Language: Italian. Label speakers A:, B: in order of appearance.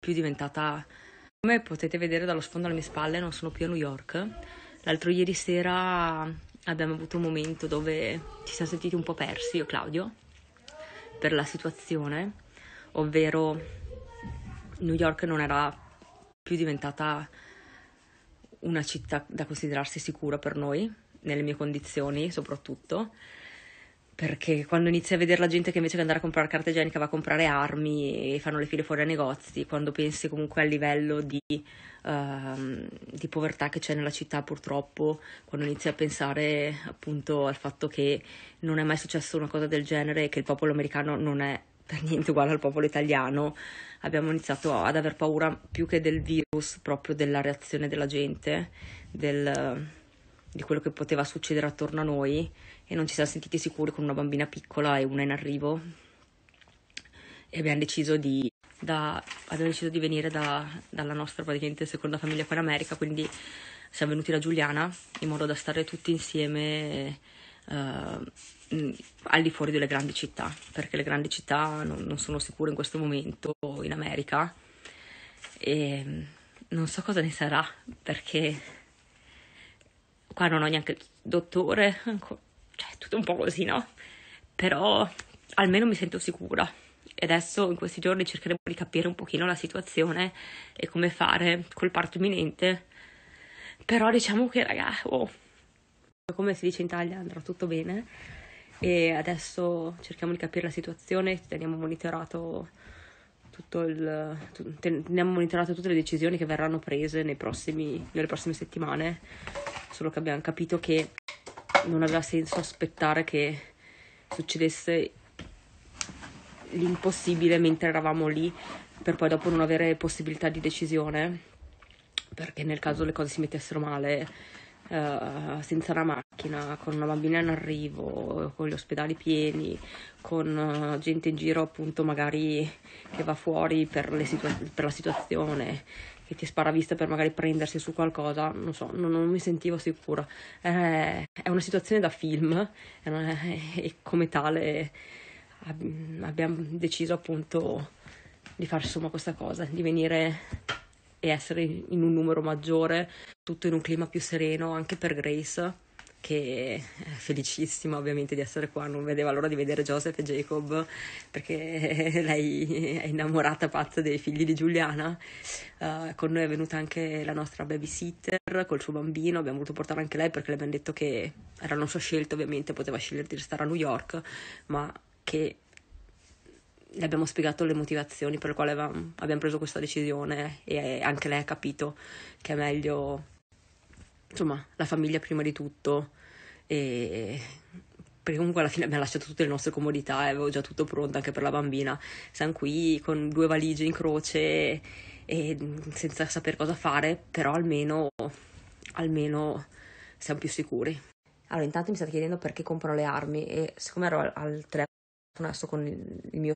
A: più diventata... Come potete vedere dallo sfondo alle mie spalle non sono più a New York. L'altro ieri sera abbiamo avuto un momento dove ci siamo sentiti un po' persi, io e Claudio, per la situazione, ovvero New York non era più diventata una città da considerarsi sicura per noi, nelle mie condizioni soprattutto perché quando inizi a vedere la gente che invece che andare a comprare carta igienica va a comprare armi e fanno le file fuori ai negozi, quando pensi comunque al livello di, uh, di povertà che c'è nella città purtroppo, quando inizi a pensare appunto al fatto che non è mai successo una cosa del genere e che il popolo americano non è per niente uguale al popolo italiano, abbiamo iniziato ad aver paura più che del virus, proprio della reazione della gente, del di quello che poteva succedere attorno a noi e non ci siamo sentiti sicuri con una bambina piccola e una in arrivo e abbiamo deciso di, da, abbiamo deciso di venire da, dalla nostra praticamente seconda famiglia qua in America, quindi siamo venuti da Giuliana in modo da stare tutti insieme eh, al di fuori delle grandi città, perché le grandi città non, non sono sicure in questo momento in America e non so cosa ne sarà perché qua non ho neanche il dottore, cioè tutto un po' così, no? Però almeno mi sento sicura. E adesso in questi giorni cercheremo di capire un pochino la situazione e come fare col parto imminente. Però diciamo che raga, oh, come si dice in Italia andrà tutto bene e adesso cerchiamo di capire la situazione, teniamo monitorato tutto il, teniamo monitorato tutte le decisioni che verranno prese nei prossimi, nelle prossime settimane solo che abbiamo capito che non aveva senso aspettare che succedesse l'impossibile mentre eravamo lì per poi dopo non avere possibilità di decisione perché nel caso le cose si mettessero male eh, senza una macchina, con una bambina in arrivo, con gli ospedali pieni, con eh, gente in giro appunto magari che va fuori per, situa- per la situazione, che ti spara vista per magari prendersi su qualcosa, non so, non, non mi sentivo sicura. Eh, è una situazione da film eh, e come tale abbiamo deciso appunto di fare insomma questa cosa, di venire e essere in un numero maggiore, tutto in un clima più sereno anche per Grace che è felicissima ovviamente di essere qua, non vedeva l'ora di vedere Joseph e Jacob perché lei è innamorata pazza dei figli di Giuliana. Uh, con noi è venuta anche la nostra babysitter col suo bambino, abbiamo voluto portarla anche lei perché le abbiamo detto che era non sua scelta ovviamente, poteva scegliere di restare a New York, ma che le abbiamo spiegato le motivazioni per le quali avevamo, abbiamo preso questa decisione e eh, anche lei ha capito che è meglio, insomma, la famiglia prima di tutto e perché comunque alla fine abbiamo lasciato tutte le nostre comodità e avevo già tutto pronto anche per la bambina. Siamo qui con due valigie in croce e mm, senza sapere cosa fare, però almeno, almeno siamo più sicuri. Allora, intanto mi state chiedendo perché comprano le armi e siccome ero al, al telefono adesso con il mio